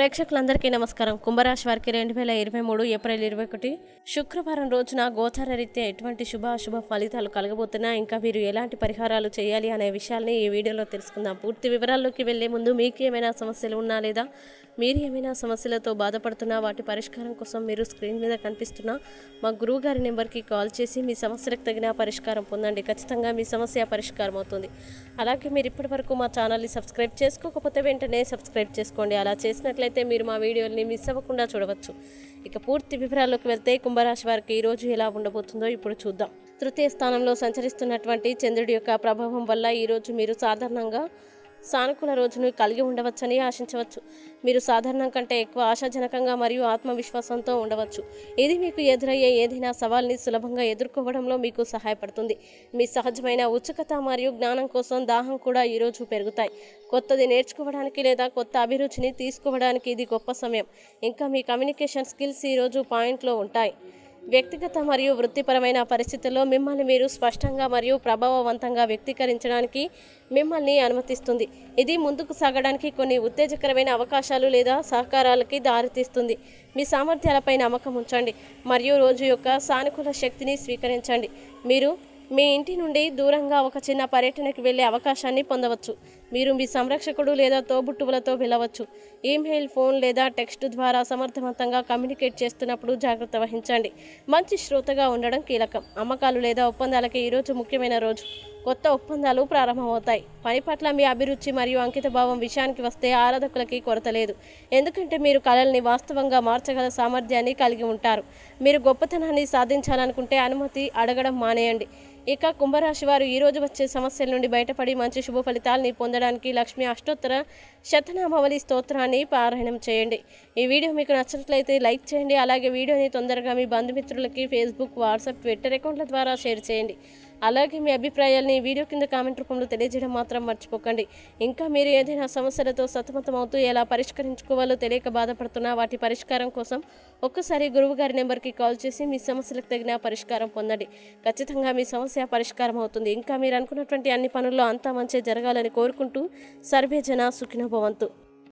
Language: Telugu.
ప్రేక్షకులందరికీ నమస్కారం కుంభరాశి వారికి రెండు వేల ఇరవై మూడు ఏప్రిల్ ఇరవై ఒకటి శుక్రవారం రోజున గోచార రీత్యా ఎటువంటి శుభ అశుభ ఫలితాలు కలగబోతున్నా ఇంకా మీరు ఎలాంటి పరిహారాలు చేయాలి అనే విషయాల్ని ఈ వీడియోలో తెలుసుకుందాం పూర్తి వివరాల్లోకి వెళ్లే ముందు మీకు ఏమైనా సమస్యలు ఉన్నా లేదా మీరు ఏమైనా సమస్యలతో బాధపడుతున్నా వాటి పరిష్కారం కోసం మీరు స్క్రీన్ మీద కనిపిస్తున్న మా గురువు గారి నెంబర్కి కాల్ చేసి మీ సమస్యలకు తగిన పరిష్కారం పొందండి ఖచ్చితంగా మీ సమస్య పరిష్కారం అవుతుంది అలాగే మీరు ఇప్పటివరకు మా ఛానల్ని సబ్స్క్రైబ్ చేసుకోకపోతే వెంటనే సబ్స్క్రైబ్ చేసుకోండి అలా చేసినట్లయితే అయితే మీరు మా వీడియోని మిస్ అవ్వకుండా చూడవచ్చు ఇక పూర్తి వివరాల్లోకి వెళ్తే కుంభరాశి వారికి ఈరోజు ఎలా ఉండబోతుందో ఇప్పుడు చూద్దాం తృతీయ స్థానంలో సంచరిస్తున్నటువంటి చంద్రుడి యొక్క ప్రభావం వల్ల ఈరోజు మీరు సాధారణంగా సానుకూల రోజును కలిగి ఉండవచ్చని ఆశించవచ్చు మీరు సాధారణం కంటే ఎక్కువ ఆశాజనకంగా మరియు ఆత్మవిశ్వాసంతో ఉండవచ్చు ఇది మీకు ఎదురయ్యే ఏదైనా సవాల్ని సులభంగా ఎదుర్కోవడంలో మీకు సహాయపడుతుంది మీ సహజమైన ఉత్సుకత మరియు జ్ఞానం కోసం దాహం కూడా ఈరోజు పెరుగుతాయి కొత్తది నేర్చుకోవడానికి లేదా కొత్త అభిరుచిని తీసుకోవడానికి ఇది గొప్ప సమయం ఇంకా మీ కమ్యూనికేషన్ స్కిల్స్ ఈరోజు పాయింట్లో ఉంటాయి వ్యక్తిగత మరియు వృత్తిపరమైన పరిస్థితుల్లో మిమ్మల్ని మీరు స్పష్టంగా మరియు ప్రభావవంతంగా వ్యక్తీకరించడానికి మిమ్మల్ని అనుమతిస్తుంది ఇది ముందుకు సాగడానికి కొన్ని ఉత్తేజకరమైన అవకాశాలు లేదా సహకారాలకి దారితీస్తుంది మీ సామర్థ్యాలపై నమ్మకం ఉంచండి మరియు రోజు యొక్క సానుకూల శక్తిని స్వీకరించండి మీరు మీ ఇంటి నుండి దూరంగా ఒక చిన్న పర్యటనకు వెళ్ళే అవకాశాన్ని పొందవచ్చు మీరు మీ సంరక్షకుడు లేదా తోబుట్టువులతో వెళ్ళవచ్చు ఈమెయిల్ ఫోన్ లేదా టెక్స్ట్ ద్వారా సమర్థవంతంగా కమ్యూనికేట్ చేస్తున్నప్పుడు జాగ్రత్త వహించండి మంచి శ్రోతగా ఉండడం కీలకం అమ్మకాలు లేదా ఒప్పందాలకి ఈరోజు ముఖ్యమైన రోజు కొత్త ఒప్పందాలు ప్రారంభమవుతాయి పని పట్ల మీ అభిరుచి మరియు అంకితభావం విషయానికి వస్తే ఆరాధకులకి కొరత లేదు ఎందుకంటే మీరు కళల్ని వాస్తవంగా మార్చగల సామర్థ్యాన్ని కలిగి ఉంటారు మీరు గొప్పతనాన్ని సాధించాలనుకుంటే అనుమతి అడగడం మానేయండి ఇక కుంభరాశి వారు ఈరోజు వచ్చే సమస్యల నుండి బయటపడి మంచి శుభ ఫలితాలని పొందడానికి లక్ష్మీ అష్టోత్తర శతనామావళి స్తోత్రాన్ని పారాయణం చేయండి ఈ వీడియో మీకు నచ్చినట్లయితే లైక్ చేయండి అలాగే వీడియోని తొందరగా మీ బంధుమిత్రులకి ఫేస్బుక్ వాట్సాప్ ట్విట్టర్ అకౌంట్ల ద్వారా షేర్ చేయండి అలాగే మీ అభిప్రాయాల్ని వీడియో కింద కామెంట్ రూపంలో తెలియజేయడం మాత్రం మర్చిపోకండి ఇంకా మీరు ఏదైనా సమస్యలతో సతమతం అవుతూ ఎలా పరిష్కరించుకోవాలో తెలియక బాధపడుతున్నా వాటి పరిష్కారం కోసం ఒక్కసారి గురువుగారి నెంబర్కి కాల్ చేసి మీ సమస్యలకు తగిన పరిష్కారం పొందండి ఖచ్చితంగా మీ సమస్య పరిష్కారం అవుతుంది ఇంకా మీరు అనుకున్నటువంటి అన్ని పనుల్లో అంతా మంచి జరగాలని కోరుకుంటూ సర్వే జన సుఖినభవంతు